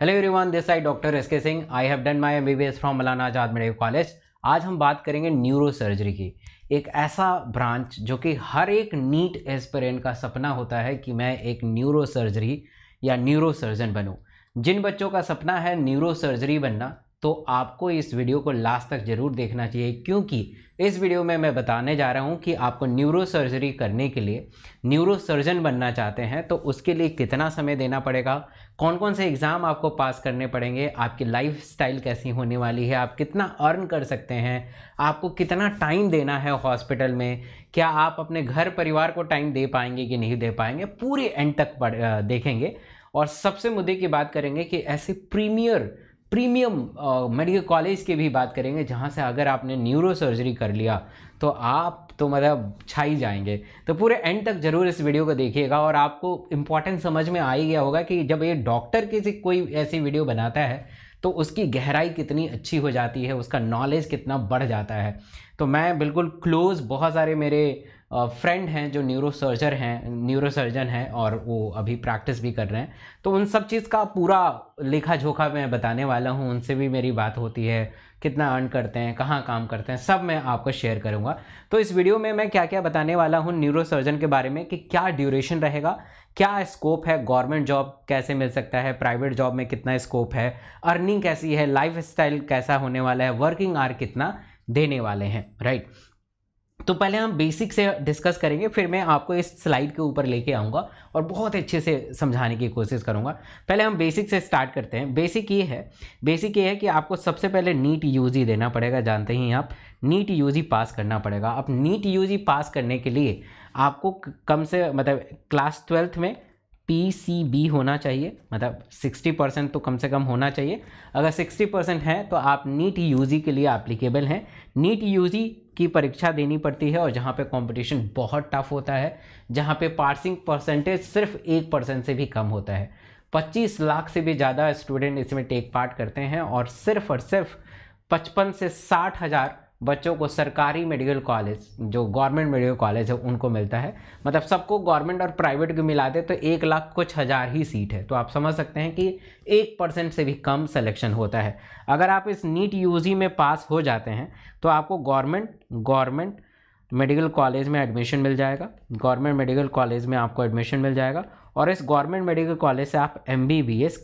hello everyone this I doctor S K Singh I have done my MBBS from Maulana Azad medical college आज हम बात करेंगे neuro surgery की एक ऐसा ब्रांच जो कि हर एक नीट एस्पिरेंट का सपना होता है कि मैं एक न्यूरो सर्जरी या न्यूरो सर्जन बनूँ जिन बच्चों का सपना है न्यूरो सर्जरी बनना तो आपको इस वीडियो को लास्ट तक ज़रूर देखना चाहिए क्योंकि इस वीडियो में मैं बताने जा रहा हूँ कि आपको न्यूरो सर्जरी करने के लिए न्यूरो सर्जन बनना चाहते हैं तो उसके लिए कितना समय देना पड़ेगा कौन कौन से एग्ज़ाम आपको पास करने पड़ेंगे आपकी लाइफ स्टाइल कैसी होने वाली है आप कितना अर्न कर सकते हैं आपको कितना टाइम देना है हॉस्पिटल में क्या आप अपने घर परिवार को टाइम दे पाएंगे कि नहीं दे पाएंगे पूरे एंड तक देखेंगे और सबसे मुद्दे की बात करेंगे कि ऐसे प्रीमियर प्रीमियम मेडिकल कॉलेज की भी बात करेंगे जहाँ से अगर आपने न्यूरो सर्जरी कर लिया तो आप तो मतलब छाई जाएंगे तो पूरे एंड तक ज़रूर इस वीडियो को देखिएगा और आपको इम्पॉर्टेंट समझ में आ ही गया होगा कि जब ये डॉक्टर किसी कोई ऐसी वीडियो बनाता है तो उसकी गहराई कितनी अच्छी हो जाती है उसका नॉलेज कितना बढ़ जाता है तो मैं बिल्कुल क्लोज़ बहुत सारे मेरे फ्रेंड हैं जो न्यूरोसर्जर हैं न्यूरोसर्जन हैं और वो अभी प्रैक्टिस भी कर रहे हैं तो उन सब चीज़ का पूरा लेखा जोखा मैं बताने वाला हूँ उनसे भी मेरी बात होती है कितना अर्न करते हैं कहाँ काम करते हैं सब मैं आपको शेयर करूँगा तो इस वीडियो में मैं क्या क्या बताने वाला हूँ न्यूरोसर्जन के बारे में कि क्या ड्यूरेशन रहेगा क्या स्कोप है गवर्नमेंट जॉब कैसे मिल सकता है प्राइवेट जॉब में कितना स्कोप है अर्निंग कैसी है लाइफ कैसा होने वाला है वर्किंग आर कितना देने वाले हैं राइट तो पहले हम बेसिक से डिस्कस करेंगे फिर मैं आपको इस स्लाइड के ऊपर लेके आऊँगा और बहुत अच्छे से समझाने की कोशिश करूँगा पहले हम बेसिक से स्टार्ट करते हैं बेसिक ये है बेसिक ये है कि आपको सबसे पहले नीट यूजी देना पड़ेगा जानते ही आप नीट यूजी पास करना पड़ेगा अब नीट यूजी पास करने के लिए आपको कम से मतलब क्लास ट्वेल्थ में पी होना चाहिए मतलब 60 परसेंट तो कम से कम होना चाहिए अगर 60 परसेंट है तो आप नीट यूजी के लिए एप्लीकेबल हैं नीट यूजी की परीक्षा देनी पड़ती है और जहाँ पे कंपटीशन बहुत टफ होता है जहाँ पे पार्सिंग परसेंटेज सिर्फ एक परसेंट से भी कम होता है 25 लाख से भी ज़्यादा स्टूडेंट इसमें टेक पार्ट करते हैं और सिर्फ और सिर्फ पचपन से साठ हज़ार बच्चों को सरकारी मेडिकल कॉलेज जो गवर्नमेंट मेडिकल कॉलेज है उनको मिलता है मतलब सबको गवर्नमेंट और प्राइवेट को मिला दे तो एक लाख कुछ हज़ार ही सीट है तो आप समझ सकते हैं कि एक परसेंट से भी कम सिलेक्शन होता है अगर आप इस नीट यूजी में पास हो जाते हैं तो आपको गवर्नमेंट गवर्नमेंट मेडिकल कॉलेज में एडमिशन मिल जाएगा गवर्नमेंट मेडिकल कॉलेज में आपको एडमिशन मिल जाएगा और इस गवर्नमेंट मेडिकल कॉलेज से आप एम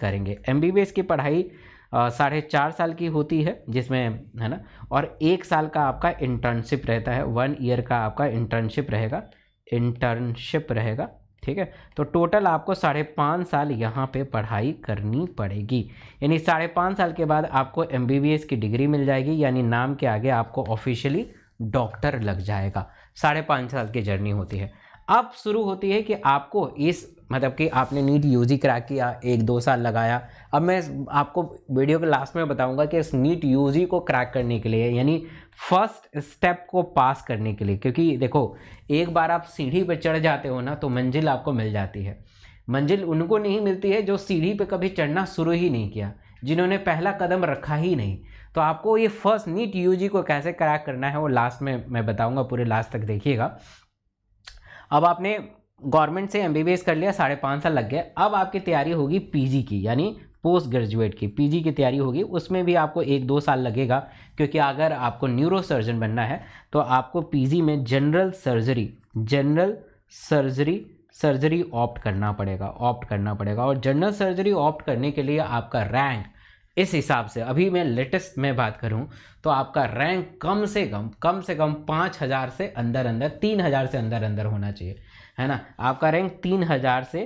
करेंगे एम की पढ़ाई साढ़े चार साल की होती है जिसमें है ना और एक साल का आपका इंटर्नशिप रहता है वन ईयर का आपका इंटर्नशिप रहेगा इंटर्नशिप रहेगा ठीक है तो टोटल आपको साढ़े पाँच साल यहाँ पे पढ़ाई करनी पड़ेगी यानी साढ़े पाँच साल के बाद आपको एम की डिग्री मिल जाएगी यानी नाम के आगे आपको ऑफिशियली डॉक्टर लग जाएगा साढ़े पाँच साल की जर्नी होती है अब शुरू होती है कि आपको इस मतलब कि आपने नीट यू जी क्रैक किया एक दो साल लगाया अब मैं आपको वीडियो के लास्ट में बताऊंगा कि इस नीट यू जी को क्रैक करने के लिए यानी फर्स्ट स्टेप को पास करने के लिए क्योंकि देखो एक बार आप सीढ़ी पर चढ़ जाते हो ना तो मंजिल आपको मिल जाती है मंजिल उनको नहीं मिलती है जो सीढ़ी पर कभी चढ़ना शुरू ही नहीं किया जिन्होंने पहला कदम रखा ही नहीं तो आपको ये फर्स्ट नीट जी को कैसे क्रैक करना है वो लास्ट में मैं बताऊँगा पूरे लास्ट तक देखिएगा अब आपने गवर्नमेंट से एम कर लिया साढ़े पाँच साल लग गए अब आपकी तैयारी होगी पीजी की यानी पोस्ट ग्रेजुएट की पीजी की तैयारी होगी उसमें भी आपको एक दो साल लगेगा क्योंकि अगर आपको न्यूरो सर्जन बनना है तो आपको पीजी में general surgery general surgery surgery opt करना पड़ेगा ऑप्ट करना पड़ेगा और जनरल सर्जरी ऑप्ट करने के लिए आपका रैंक इस हिसाब से अभी मैं लेटेस्ट में बात करूं तो आपका रैंक कम से कम कम से कम पाँच हज़ार से अंदर अंदर तीन हज़ार से अंदर अंदर होना चाहिए है ना आपका रैंक तीन हज़ार से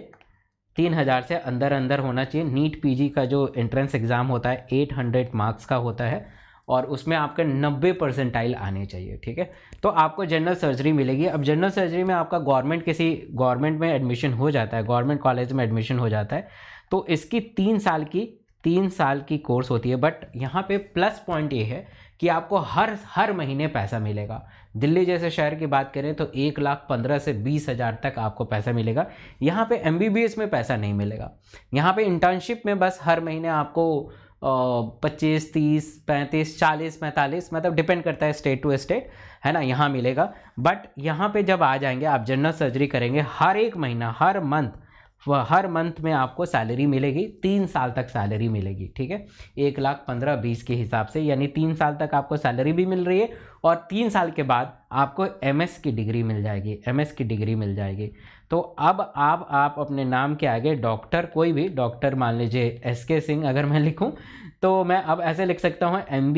तीन हज़ार से अंदर अंदर होना चाहिए नीट पीजी का जो एंट्रेंस एग्ज़ाम होता है एट हंड्रेड मार्क्स का होता है और उसमें आपके नब्बे परसेंटाइल आने चाहिए ठीक है तो आपको जनरल सर्जरी मिलेगी अब जनरल सर्जरी में आपका गवर्नमेंट किसी गवर्नमेंट में एडमिशन हो जाता है गवर्नमेंट कॉलेज में एडमिशन हो जाता है तो इसकी तीन साल की तीन साल की कोर्स होती है बट यहाँ पे प्लस पॉइंट ये है कि आपको हर हर महीने पैसा मिलेगा दिल्ली जैसे शहर की बात करें तो एक लाख पंद्रह से बीस हज़ार तक आपको पैसा मिलेगा यहाँ पे एम में पैसा नहीं मिलेगा यहाँ पे इंटर्नशिप में बस हर महीने आपको पच्चीस तीस पैंतीस चालीस पैंतालीस मतलब डिपेंड करता है स्टेट टू स्टेट है ना यहाँ मिलेगा बट यहाँ पे जब आ जाएंगे आप जनरल सर्जरी करेंगे हर एक महीना हर मंथ वह हर मंथ में आपको सैलरी मिलेगी तीन साल तक सैलरी मिलेगी ठीक है एक लाख पंद्रह बीस के हिसाब से यानी तीन साल तक आपको सैलरी भी मिल रही है और तीन साल के बाद आपको एम की डिग्री मिल जाएगी एम की डिग्री मिल जाएगी तो अब आप आप अपने नाम के आगे डॉक्टर कोई भी डॉक्टर मान लीजिए एस के सिंह अगर मैं लिखूँ तो मैं अब ऐसे लिख सकता हूँ एम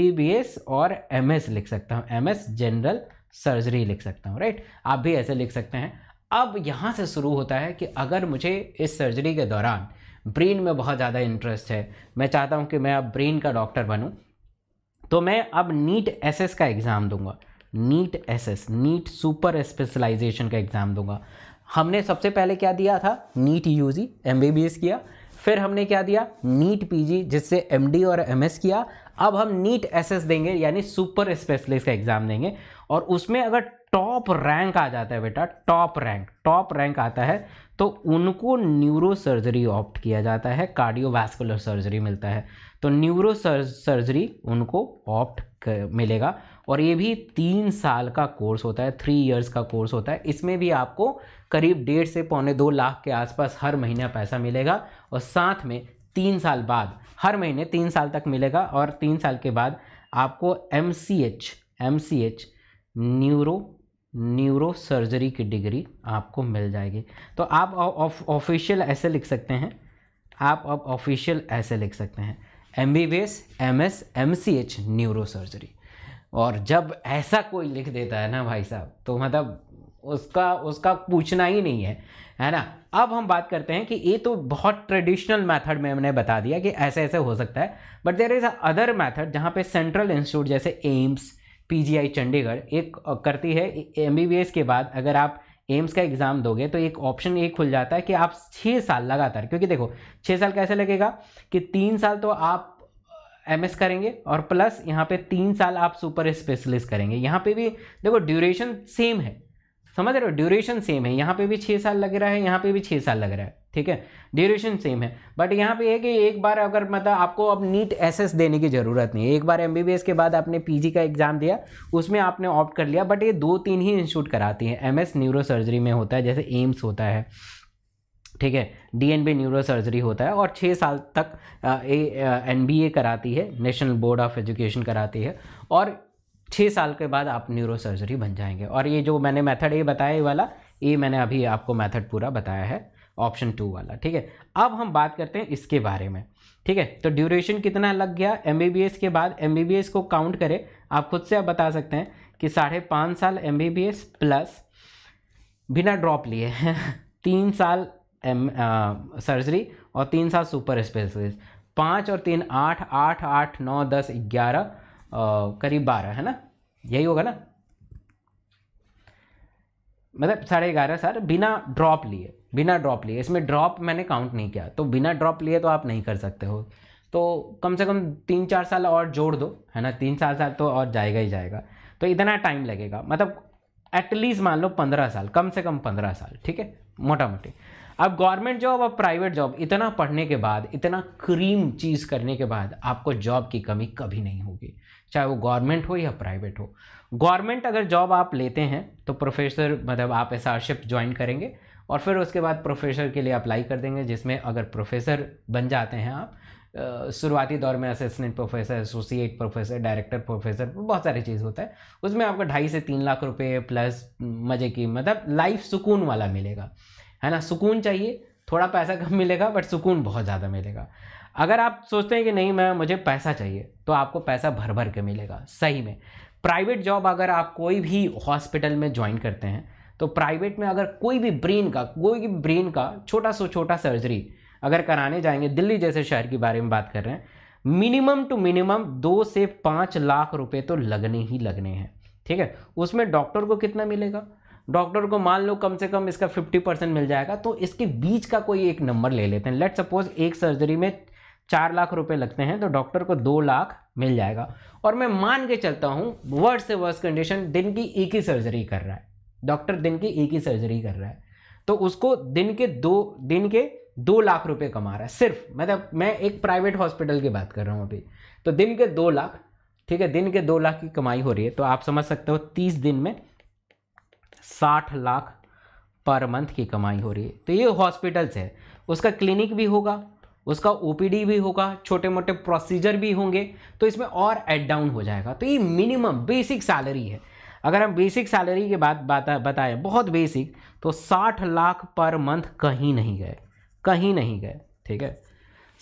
और एम लिख सकता हूँ एम जनरल सर्जरी लिख सकता हूँ राइट आप भी ऐसे लिख सकते हैं अब यहाँ से शुरू होता है कि अगर मुझे इस सर्जरी के दौरान ब्रेन में बहुत ज़्यादा इंटरेस्ट है मैं चाहता हूँ कि मैं अब ब्रेन का डॉक्टर बनूँ तो मैं अब नीट एसएस का एग्ज़ाम दूंगा NEET SS NEET super specialisation का एग्ज़ाम दूंगा हमने सबसे पहले क्या दिया था नीट यूजी एमबीबीएस किया फिर हमने क्या दिया नीट पीजी जिससे एमडी और एमएस किया अब हम नीट एसएस देंगे यानी सुपर स्पेशलिस्ट का एग्ज़ाम देंगे और उसमें अगर टॉप रैंक आ जाता है बेटा टॉप रैंक टॉप रैंक आता है तो उनको न्यूरो सर्जरी ऑप्ट किया जाता है कार्डियोवैस्कुलर सर्जरी मिलता है तो न्यूरो सर्जरी उनको ऑप्ट मिलेगा और ये भी तीन साल का कोर्स होता है थ्री इयर्स का कोर्स होता है इसमें भी आपको करीब डेढ़ से पौने दो लाख के आसपास हर महीना पैसा मिलेगा और साथ में तीन साल बाद हर महीने तीन साल तक मिलेगा और तीन साल के बाद आपको M C H M C H neuro neuro surgery की डिग्री आपको मिल जाएगी तो आप ऑफिशियल ऐसे लिख सकते हैं आप अब ऑफिशियल ऐसे लिख सकते हैं M B B S M S M C H neuro surgery और जब ऐसा कोई लिख देता है ना भाई साहब तो मतलब उसका उसका पूछना ही नहीं है है ना अब हम बात करते हैं कि ये तो बहुत ट्रेडिशनल मेथड में हमने बता दिया कि ऐसे ऐसे हो सकता है but there is other method जहाँ पे सेंट्रल इंस्टीट्यूट जैसे एम्स पीजीआई चंडीगढ़ एक करती है एमबीबीएस के बाद अगर आप एम्स का एग्ज़ाम दोगे तो एक ऑप्शन ये खुल जाता है कि आप छः साल लगातार क्योंकि देखो छः साल कैसे लगेगा कि तीन साल तो आप एम करेंगे और प्लस यहाँ पे तीन साल आप सुपर स्पेशलिस्ट करेंगे यहाँ पे भी देखो ड्यूरेशन सेम है समझ रहे हो ड्यूरेशन सेम है यहाँ पे भी छः साल लग रहा है यहाँ पे भी छः साल लग रहा है ठीक है ड्यूरेशन सेम है बट यहाँ पे है कि एक बार अगर मतलब आपको अब नीट एसएस देने की ज़रूरत नहीं है एक बार एमबीबीएस के बाद आपने पीजी का एग्ज़ाम दिया उसमें आपने ऑप्ट कर लिया बट ये दो तीन ही इंस्टीट्यूट कराती हैं एमएस न्यूरो सर्जरी में होता है जैसे एम्स होता है ठीक है D N B neuro surgery होता है और छः साल तक एन बी ए कराती है नेशनल बोर्ड ऑफ एजुकेशन कराती है और छः साल के बाद आप न्यूरो सर्जरी बन जाएंगे और ये जो मैंने मेथड ये बताया ये वाला ये मैंने अभी आपको मेथड पूरा बताया है ऑप्शन टू वाला ठीक है अब हम बात करते हैं इसके बारे में ठीक है तो ड्यूरेशन कितना लग गया एम के बाद एम को काउंट करें आप खुद से आप बता सकते हैं कि साढ़े पाँच साल एम प्लस बिना ड्रॉप लिए तीन साल एम सर्जरी और तीन साल सुपर स्पेशलिस्ट पाँच और तीन आठ आठ आठ नौ दस ग्यारह करीब बारह है ना यही होगा ना मतलब साढ़े ग्यारह सर बिना ड्रॉप लिए बिना ड्रॉप लिए इसमें ड्रॉप मैंने काउंट नहीं किया तो बिना ड्रॉप लिए तो आप नहीं कर सकते हो तो कम से कम तीन चार साल और जोड़ दो है ना तीन चार साल तो और जाएगा ही जाएगा तो इतना टाइम लगेगा मतलब एटलीस्ट मान लो पंद्रह साल कम से कम पंद्रह साल ठीक है मोटा मोटी अब गवर्नमेंट जॉब और प्राइवेट जॉब इतना पढ़ने के बाद इतना क्रीम चीज़ करने के बाद आपको जॉब की कमी कभी नहीं होगी चाहे वो गवर्नमेंट हो या प्राइवेट हो गवर्नमेंट अगर जॉब आप लेते हैं तो प्रोफेसर मतलब आप एस ज्वाइन करेंगे और फिर उसके बाद प्रोफेसर के लिए अप्लाई कर देंगे जिसमें अगर प्रोफेसर बन जाते हैं आप शुरुआती दौर में assistant professor associate professor director professor बहुत सारी चीज़ होता है उसमें आपको ढाई से तीन लाख रुपए प्लस मज़े की मतलब लाइफ सुकून वाला मिलेगा है ना सुकून चाहिए थोड़ा पैसा कम मिलेगा बट सुकून बहुत ज़्यादा मिलेगा अगर आप सोचते हैं कि नहीं मैं मुझे पैसा चाहिए तो आपको पैसा भर भर के मिलेगा सही में प्राइवेट जॉब अगर आप कोई भी हॉस्पिटल में ज्वाइन करते हैं तो प्राइवेट में अगर कोई भी ब्रेन का कोई भी ब्रेन का छोटा सो छोटा सर्जरी अगर कराने जाएंगे दिल्ली जैसे शहर के बारे में बात कर रहे हैं मिनिमम टू मिनिमम दो से पाँच लाख रुपए तो लगने ही लगने हैं ठीक है उसमें डॉक्टर को कितना मिलेगा डॉक्टर को मान लो कम से कम इसका 50 परसेंट मिल जाएगा तो इसके बीच का कोई एक नंबर ले लेते हैं लेट सपोज एक सर्जरी में चार लाख रुपए लगते हैं तो डॉक्टर को दो लाख मिल जाएगा और मैं मान के चलता हूँ वर्ड से वर्स कंडीशन दिन की एक ही सर्जरी कर रहा है डॉक्टर दिन की एक ही सर्जरी कर रहा है तो उसको दिन के दो दिन के दो लाख रुपए कमा रहा है सिर्फ मतलब मैं एक प्राइवेट हॉस्पिटल की बात कर रहा हूँ अभी तो दिन के दो लाख ठीक है दिन के दो लाख की कमाई हो रही है तो आप समझ सकते हो तीस दिन में साठ लाख पर मंथ की कमाई हो रही है तो ये हॉस्पिटल्स है उसका क्लिनिक भी होगा उसका ओपीडी भी होगा छोटे मोटे प्रोसीजर भी होंगे तो इसमें और एड डाउन हो जाएगा तो ये मिनिमम बेसिक सैलरी है अगर हम बेसिक सैलरी के बाद बता बताएं बहुत बेसिक तो साठ लाख पर मंथ कहीं नहीं गए कहीं नहीं गए ठीक है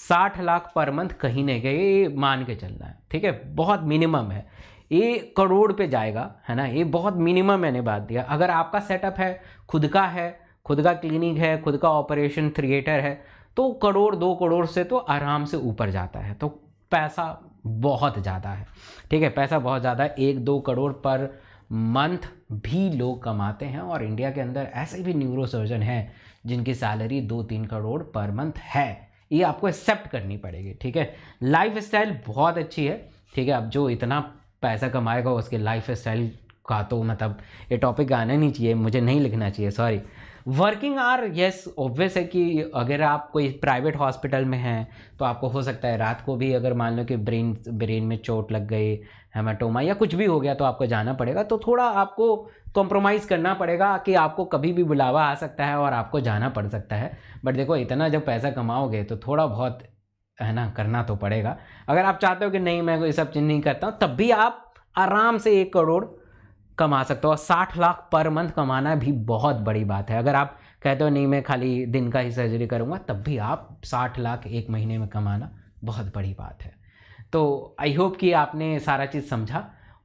साठ लाख पर मंथ कहीं नहीं गए ये मान के चलना है ठीक है बहुत मिनिमम है ये करोड़ पे जाएगा है ना ये बहुत मिनिमम मैंने बात दिया अगर आपका सेटअप है खुद का है खुद का क्लिनिक है खुद का ऑपरेशन थिएटर है तो करोड़ दो करोड़ से तो आराम से ऊपर जाता है तो पैसा बहुत ज़्यादा है ठीक है पैसा बहुत ज़्यादा है एक दो करोड़ पर मंथ भी लोग कमाते हैं और इंडिया के अंदर ऐसे भी न्यूरो सर्जन हैं जिनकी सैलरी दो तीन करोड़ पर मंथ है ये आपको एक्सेप्ट करनी पड़ेगी ठीक है लाइफ स्टाइल बहुत अच्छी है ठीक है अब जो इतना पैसा कमाएगा उसके लाइफ स्टाइल का तो मतलब ये टॉपिक आना नहीं चाहिए मुझे नहीं लिखना चाहिए sorry working are yes obvious है कि अगर आप कोई प्राइवेट हॉस्पिटल में हैं तो आपको हो सकता है रात को भी अगर मान लो कि ब्रेन ब्रेन में चोट लग गई हेमाटोमा या कुछ भी हो गया तो आपको जाना पड़ेगा तो थोड़ा आपको कॉम्प्रोमाइज़ करना पड़ेगा कि आपको कभी भी बुलावा आ सकता है और आपको जाना पड़ सकता है बट देखो इतना जब पैसा कमाओगे तो थोड़ा बहुत है ना करना तो पड़ेगा अगर आप चाहते हो कि नहीं मैं ये सब चीज़ नहीं करता हूँ तब भी आप आराम से एक करोड़ कमा सकते हो और साठ लाख पर मंथ कमाना भी बहुत बड़ी बात है अगर आप कहते हो नहीं मैं खाली दिन का ही सर्जरी करूँगा तब भी आप साठ लाख एक महीने में कमाना बहुत बड़ी बात है तो आई होप कि आपने सारा चीज़ समझा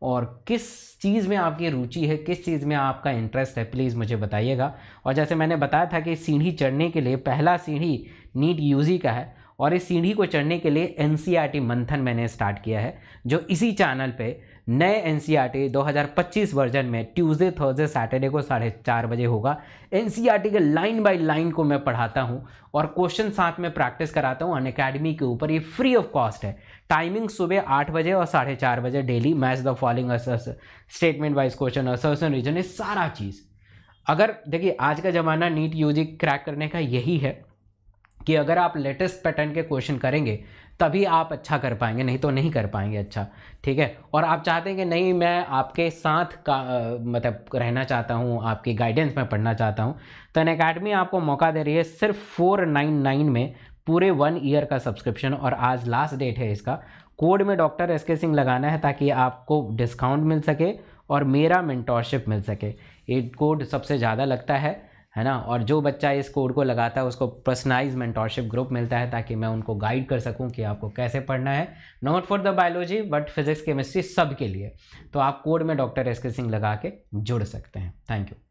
और किस चीज़ में आपकी रुचि है किस चीज़ में आपका इंटरेस्ट है प्लीज़ मुझे बताइएगा और जैसे मैंने बताया था कि सीढ़ी चढ़ने के लिए पहला सीढ़ी नीट यूजी का है और इस सीढ़ी को चढ़ने के लिए एन e मंथन मैंने स्टार्ट किया है जो इसी चैनल पे नए एन 2025 e वर्जन में ट्यूसडे थर्सडे सैटरडे को साढ़े चार बजे होगा एन e के लाइन बाय लाइन को मैं पढ़ाता हूँ और क्वेश्चन साथ में प्रैक्टिस कराता हूँ अन के ऊपर ये फ्री ऑफ कॉस्ट है टाइमिंग सुबह आठ बजे और साढ़े चार बजे daily match the following statement wise question assertion reason ये सारा चीज़ अगर देखिए आज का ज़माना नीट यूजिक क्रैक करने का यही है कि अगर आप लेटेस्ट पैटर्न के क्वेश्चन करेंगे तभी आप अच्छा कर पाएंगे नहीं तो नहीं कर पाएंगे अच्छा ठीक है और आप चाहते हैं कि नहीं मैं आपके साथ का मतलब रहना चाहता हूँ आपकी गाइडेंस में पढ़ना चाहता हूँ तो एन अकेडमी आपको मौका दे रही है सिर्फ फोर नाइन नाइन में पूरे वन ईयर का सब्सक्रिप्शन और आज लास्ट डेट है इसका कोड में डॉक्टर एस के सिंह लगाना है ताकि आपको डिस्काउंट मिल सके और मेरा मेंटोरशिप मिल सके ये कोड सबसे ज़्यादा लगता है है ना और जो बच्चा इस कोड को लगाता है उसको पर्सनलाइज मेंटोरशिप ग्रुप मिलता है ताकि मैं उनको गाइड कर सकूं कि आपको कैसे पढ़ना है not for the biology but physics chemistry सब के लिए तो आप कोड में डॉक्टर एस के सिंह लगा के जुड़ सकते हैं थैंक यू